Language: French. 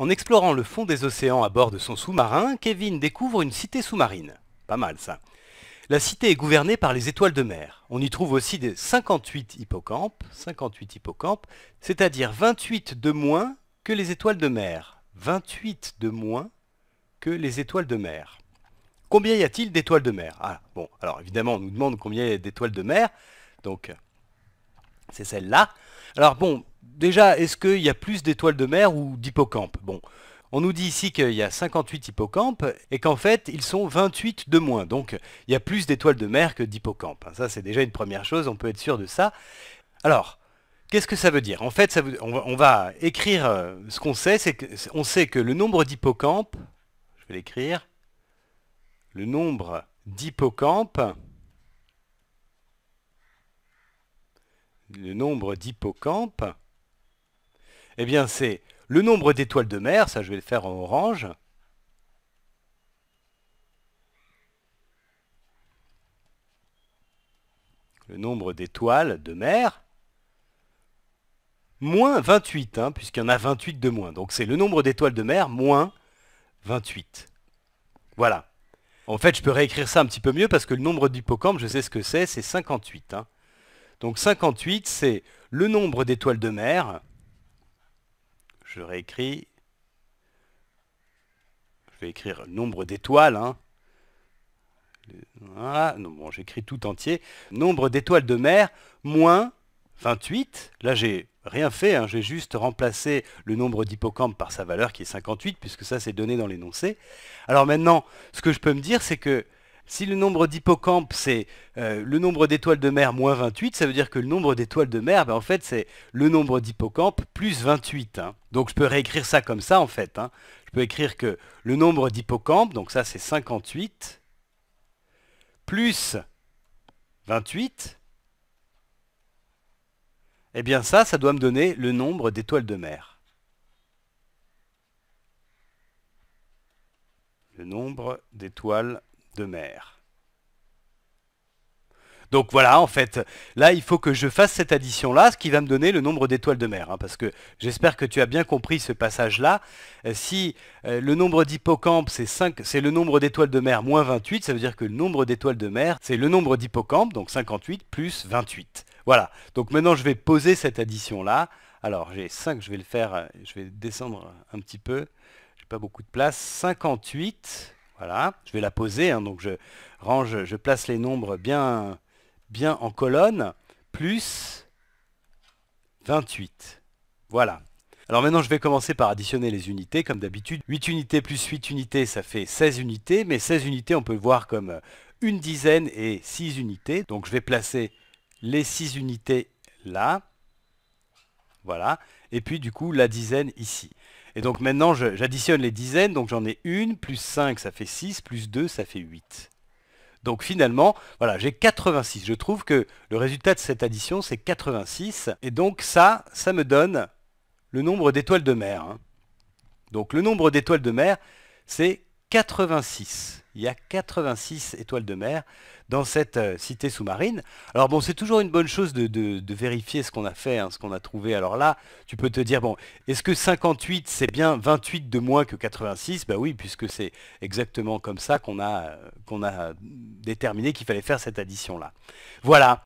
En explorant le fond des océans à bord de son sous-marin, Kevin découvre une cité sous-marine. Pas mal ça. La cité est gouvernée par les étoiles de mer. On y trouve aussi des 58 hippocampes, 58 hippocampes, c'est-à-dire 28 de moins que les étoiles de mer. 28 de moins que les étoiles de mer. Combien y a-t-il d'étoiles de mer Ah bon, alors évidemment on nous demande combien y a d'étoiles de mer, donc c'est celle-là. Alors bon, déjà, est-ce qu'il y a plus d'étoiles de mer ou d'hippocampes Bon, on nous dit ici qu'il y a 58 hippocampes et qu'en fait, ils sont 28 de moins. Donc, il y a plus d'étoiles de mer que d'hippocampes. Ça, c'est déjà une première chose, on peut être sûr de ça. Alors, qu'est-ce que ça veut dire En fait, on, va, écrire euh, ce qu'on sait. C'est sait que le nombre d'hippocampes, je vais l'écrire, le nombre d'hippocampes le nombre d'hippocampes, eh bien c'est le nombre d'étoiles de mer, ça je vais le faire en orange, le nombre d'étoiles de mer, moins 28, hein, puisqu'il y en a 28 de moins. Donc c'est le nombre d'étoiles de mer moins 28. Voilà. En fait, je peux réécrire ça un petit peu mieux parce que le nombre d'hippocampes, je sais ce que c'est, c'est 58. Hein. Donc 58, c'est le nombre d'étoiles de mer. Je réécris. Je vais écrire le nombre d'étoiles. Hein. Non, bon, j'écris tout entier. Nombre d'étoiles de mer moins 28. Là, j'ai rien fait. Hein. J'ai juste remplacé le nombre d'hippocampes par sa valeur qui est 58, puisque ça, c'est donné dans l'énoncé. Alors maintenant, ce que je peux me dire, c'est que si le nombre d'hippocampes, c'est euh, le nombre d'étoiles de mer moins 28, ça veut dire que le nombre d'étoiles de mer, ben, en fait, c'est le nombre d'hippocampes plus 28. Hein. Donc je peux réécrire ça comme ça, en fait. Hein. Je peux écrire que le nombre d'hippocampes, donc ça c'est 58, plus 28, eh bien ça, ça doit me donner le nombre d'étoiles de mer. Le nombre d'étoiles mer. Donc voilà, en fait, là, il faut que je fasse cette addition-là, ce qui va me donner le nombre d'étoiles de mer. Hein, parce que j'espère que tu as bien compris ce passage-là. Euh, si euh, le nombre d'hippocampes, c'est 5, c'est le nombre d'étoiles de mer moins 28, ça veut dire que le nombre d'étoiles de mer, c'est le nombre d'hippocampes, donc 58 plus 28. Voilà. Donc maintenant, je vais poser cette addition-là. Alors, j'ai 5, je vais le faire, euh, je vais descendre un petit peu. J'ai pas beaucoup de place. 58 voilà, je vais la poser, hein, donc je range, je place les nombres bien, bien en colonne, plus 28. Voilà. Alors maintenant je vais commencer par additionner les unités, comme d'habitude. 8 unités plus 8 unités, ça fait 16 unités, mais 16 unités on peut le voir comme euh, une dizaine et 6 unités. Donc je vais placer les 6 unités là, voilà, et puis du coup la dizaine ici. Et donc maintenant, j'additionne les dizaines, donc j'en ai une, plus 5, ça fait 6, plus 2, ça fait 8. Donc finalement, voilà, j'ai 86. Je trouve que le résultat de cette addition, c'est 86. Et donc ça, ça me donne le nombre d'étoiles de mer. Hein. Donc le nombre d'étoiles de mer, c'est 86. Il y a 86 étoiles de mer dans cette euh, cité sous-marine. Alors bon, c'est toujours une bonne chose de, vérifier ce qu'on a fait, hein, ce qu'on a trouvé. Alors là, tu peux te dire, bon, est-ce que 58, c'est bien 28 de moins que 86 Ben bah oui, puisque c'est exactement comme ça qu'on a, euh, qu'on a déterminé qu'il fallait faire cette addition-là. Voilà,